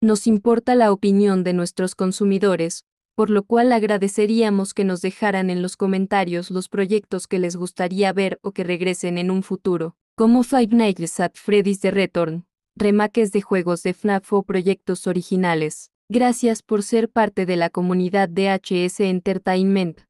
Nos importa la opinión de nuestros consumidores, por lo cual agradeceríamos que nos dejaran en los comentarios los proyectos que les gustaría ver o que regresen en un futuro, como Five Nights at Freddy's The Return, remakes de juegos de FNAF o proyectos originales. Gracias por ser parte de la comunidad de HS Entertainment.